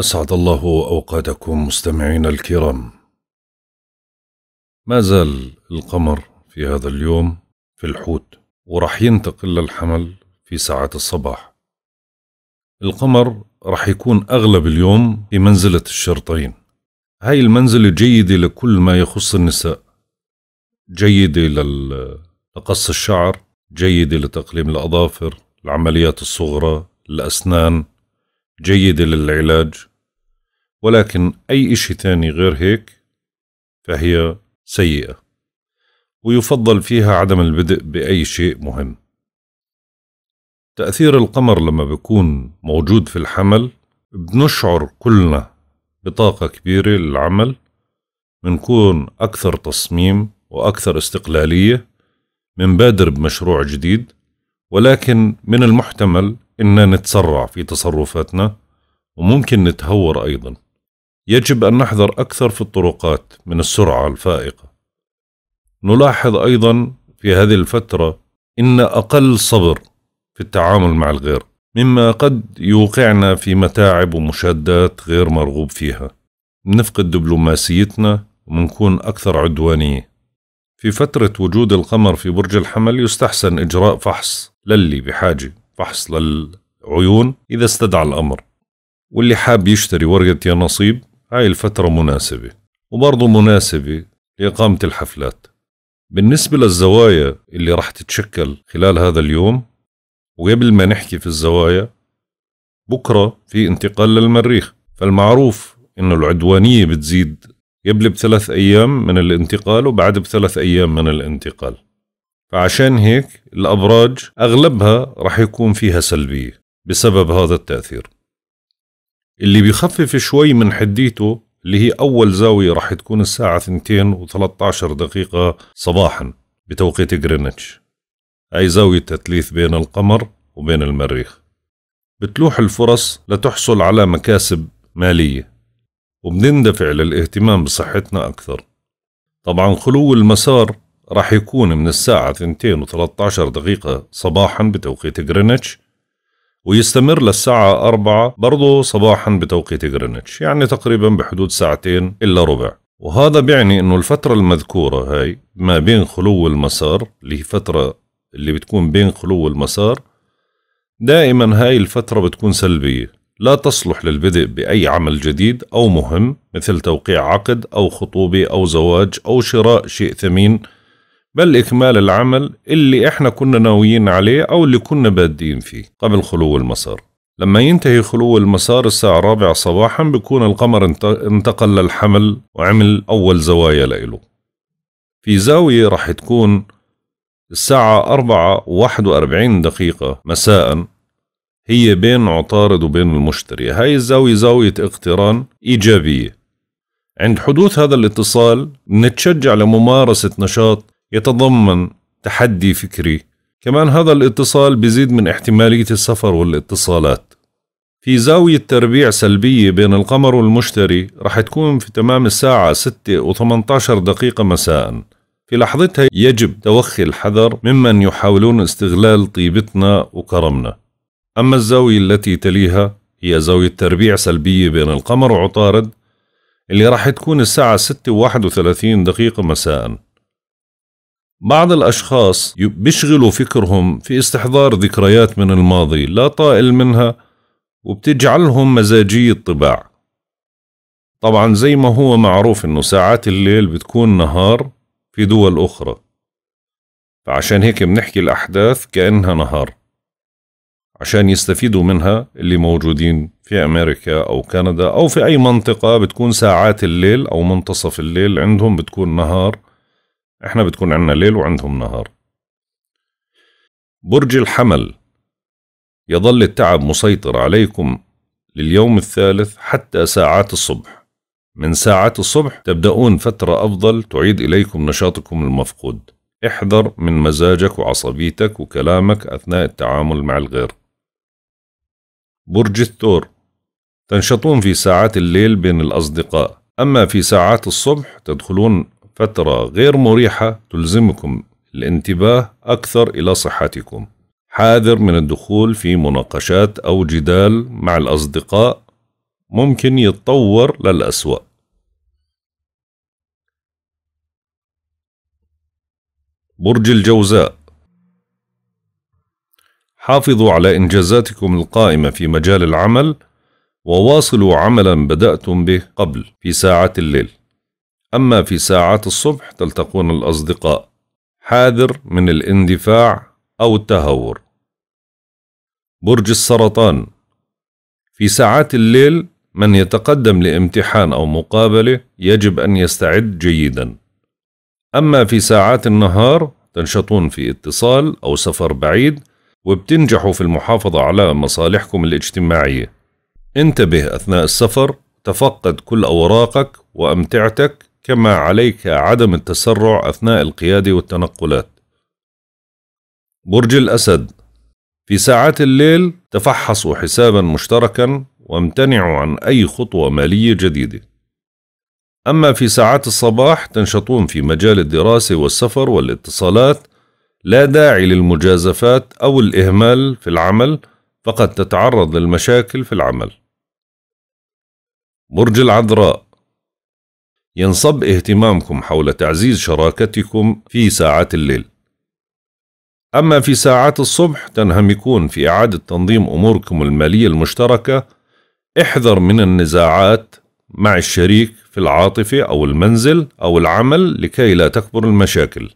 أسعد الله أوقاتكم مستمعين الكرام ما زال القمر في هذا اليوم في الحوت ورح ينتقل للحمل في ساعات الصباح القمر رح يكون أغلب اليوم في منزلة الشرطين هاي المنزلة جيدة لكل ما يخص النساء جيدة لقص الشعر جيدة لتقليم الأظافر العمليات الصغرى الأسنان جيدة للعلاج ولكن أي إشي تاني غير هيك فهي سيئة ويفضل فيها عدم البدء بأي شيء مهم تأثير القمر لما بيكون موجود في الحمل بنشعر كلنا بطاقة كبيرة للعمل بنكون أكثر تصميم وأكثر استقلالية منبادر بمشروع جديد ولكن من المحتمل إننا نتسرع في تصرفاتنا وممكن نتهور أيضا يجب أن نحذر أكثر في الطرقات من السرعة الفائقة نلاحظ أيضا في هذه الفترة إن أقل صبر في التعامل مع الغير مما قد يوقعنا في متاعب ومشادات غير مرغوب فيها نفقد دبلوماسيتنا ونكون أكثر عدوانية في فترة وجود القمر في برج الحمل يستحسن إجراء فحص للي بحاجة فحص للعيون إذا استدعى الأمر واللي حاب يشتري ورقة يا نصيب هاي الفترة مناسبة وبرضه مناسبة لإقامة الحفلات بالنسبة للزوايا اللي راح تتشكل خلال هذا اليوم وقبل ما نحكي في الزوايا بكرة في انتقال للمريخ فالمعروف إنه العدوانية بتزيد قبل بثلاث أيام من الانتقال وبعد بثلاث أيام من الانتقال فعشان هيك الأبراج أغلبها رح يكون فيها سلبية بسبب هذا التأثير اللي بيخفف شوي من حديته اللي هي أول زاوية رح تكون الساعة 2 و 13 دقيقة صباحا بتوقيت غرينتش هاي زاوية تثليث بين القمر وبين المريخ بتلوح الفرص لتحصل على مكاسب مالية وبنندفع للاهتمام بصحتنا أكثر طبعا خلو المسار راح يكون من الساعة 2 و13 دقيقة صباحا بتوقيت جرينتش ويستمر للساعة 4 برضه صباحا بتوقيت جرينتش يعني تقريبا بحدود ساعتين إلا ربع وهذا بيعني أنه الفترة المذكورة هاي ما بين خلو المسار اللي هي فترة اللي بتكون بين خلو المسار دائما هاي الفترة بتكون سلبية لا تصلح للبدء بأي عمل جديد أو مهم مثل توقيع عقد أو خطوبة أو زواج أو شراء شيء ثمين بل إكمال العمل اللي إحنا كنا ناويين عليه أو اللي كنا بادين فيه قبل خلو المسار لما ينتهي خلو المسار الساعة الرابعة صباحا بيكون القمر انتقل للحمل وعمل أول زوايا لإله في زاوية راح تكون الساعة أربعة وواحد وأربعين دقيقة مساء هي بين عطارد وبين المشتري هاي الزاوية زاوية اقتران إيجابية عند حدوث هذا الاتصال نتشجع لممارسة نشاط يتضمن تحدي فكري كمان هذا الاتصال بيزيد من احتمالية السفر والاتصالات في زاوية تربيع سلبية بين القمر والمشتري رح تكون في تمام الساعة 6 و 18 دقيقة مساء في لحظتها يجب توخي الحذر ممن يحاولون استغلال طيبتنا وكرمنا أما الزاوية التي تليها هي زاوية تربيع سلبية بين القمر وعطارد اللي راح تكون الساعة 6 و 31 دقيقة مساءً بعض الأشخاص بيشغلوا فكرهم في استحضار ذكريات من الماضي لا طائل منها وبتجعلهم مزاجي الطباع طبعا زي ما هو معروف انه ساعات الليل بتكون نهار في دول أخرى فعشان هيك بنحكي الأحداث كأنها نهار عشان يستفيدوا منها اللي موجودين في أمريكا أو كندا أو في أي منطقة بتكون ساعات الليل أو منتصف الليل عندهم بتكون نهار احنا بتكون عندنا ليل وعندهم نهار برج الحمل يظل التعب مسيطر عليكم لليوم الثالث حتى ساعات الصبح من ساعات الصبح تبدأون فترة أفضل تعيد إليكم نشاطكم المفقود احذر من مزاجك وعصبيتك وكلامك أثناء التعامل مع الغير برج الثور تنشطون في ساعات الليل بين الأصدقاء أما في ساعات الصبح تدخلون فترة غير مريحة تلزمكم الانتباه أكثر إلى صحتكم حاذر من الدخول في مناقشات أو جدال مع الأصدقاء ممكن يتطور للأسوأ برج الجوزاء حافظوا على إنجازاتكم القائمة في مجال العمل وواصلوا عملا بدأتم به قبل في ساعة الليل أما في ساعات الصبح تلتقون الأصدقاء حاذر من الاندفاع أو التهور برج السرطان في ساعات الليل من يتقدم لامتحان أو مقابلة يجب أن يستعد جيدا أما في ساعات النهار تنشطون في اتصال أو سفر بعيد وبتنجحوا في المحافظة على مصالحكم الاجتماعية انتبه أثناء السفر تفقد كل أوراقك وأمتعتك كما عليك عدم التسرع أثناء القيادة والتنقلات برج الأسد في ساعات الليل تفحصوا حسابا مشتركا وامتنعوا عن أي خطوة مالية جديدة أما في ساعات الصباح تنشطون في مجال الدراسة والسفر والاتصالات لا داعي للمجازفات أو الإهمال في العمل فقد تتعرض للمشاكل في العمل برج العذراء ينصب اهتمامكم حول تعزيز شراكتكم في ساعات الليل أما في ساعات الصبح تنهمكون في إعادة تنظيم أموركم المالية المشتركة احذر من النزاعات مع الشريك في العاطفة أو المنزل أو العمل لكي لا تكبر المشاكل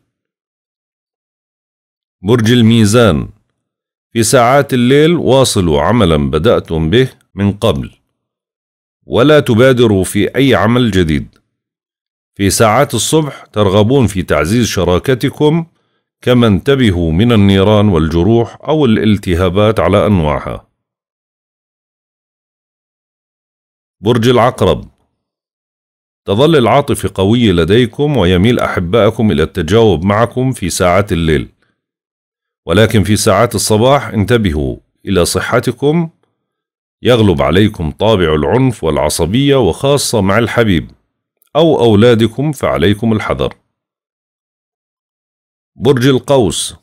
برج الميزان في ساعات الليل واصلوا عملا بدأتم به من قبل ولا تبادروا في أي عمل جديد في ساعات الصبح ترغبون في تعزيز شراكتكم كما انتبهوا من النيران والجروح أو الالتهابات على أنواعها برج العقرب تظل العاطفة قوية لديكم ويميل أحبائكم إلى التجاوب معكم في ساعات الليل ولكن في ساعات الصباح انتبهوا إلى صحتكم يغلب عليكم طابع العنف والعصبية وخاصة مع الحبيب أو أولادكم فعليكم الحذر برج القوس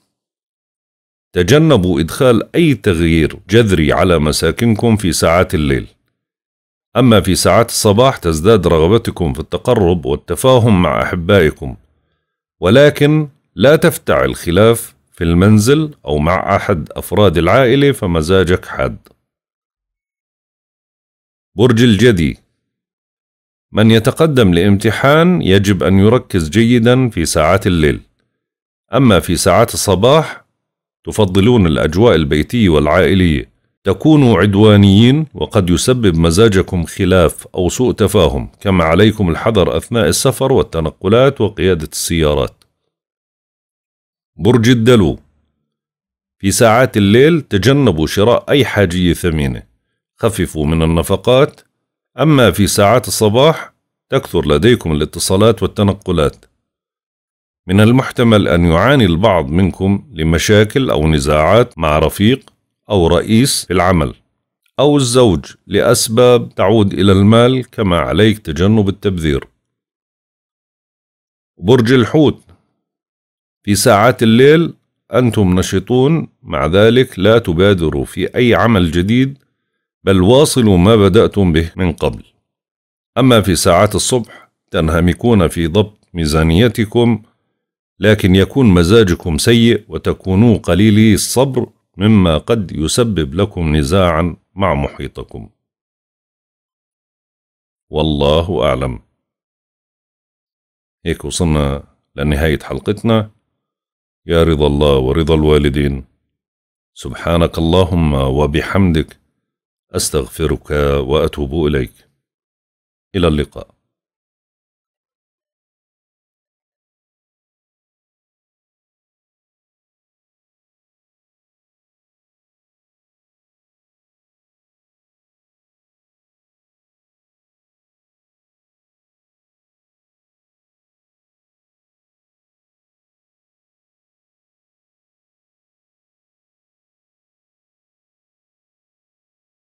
تجنبوا إدخال أي تغيير جذري على مساكنكم في ساعات الليل أما في ساعات الصباح تزداد رغبتكم في التقرب والتفاهم مع أحبائكم ولكن لا تفتع الخلاف في المنزل أو مع أحد أفراد العائلة فمزاجك حاد برج الجدي من يتقدم لامتحان يجب أن يركز جيدا في ساعات الليل أما في ساعات الصباح تفضلون الأجواء البيتية والعائلية تكونوا عدوانيين وقد يسبب مزاجكم خلاف أو سوء تفاهم كما عليكم الحذر أثناء السفر والتنقلات وقيادة السيارات برج الدلو في ساعات الليل تجنبوا شراء أي حاجية ثمينة خففوا من النفقات أما في ساعات الصباح تكثر لديكم الاتصالات والتنقلات من المحتمل أن يعاني البعض منكم لمشاكل أو نزاعات مع رفيق أو رئيس في العمل أو الزوج لأسباب تعود إلى المال كما عليك تجنب التبذير برج الحوت في ساعات الليل أنتم نشطون مع ذلك لا تبادروا في أي عمل جديد بل واصلوا ما بدأتم به من قبل أما في ساعات الصبح تنهمكون في ضبط ميزانيتكم لكن يكون مزاجكم سيء وتكونوا قليلي الصبر مما قد يسبب لكم نزاعا مع محيطكم والله أعلم هيك وصلنا لنهاية حلقتنا يا رضا الله ورضا الوالدين سبحانك اللهم وبحمدك استغفرك واتوب اليك الى اللقاء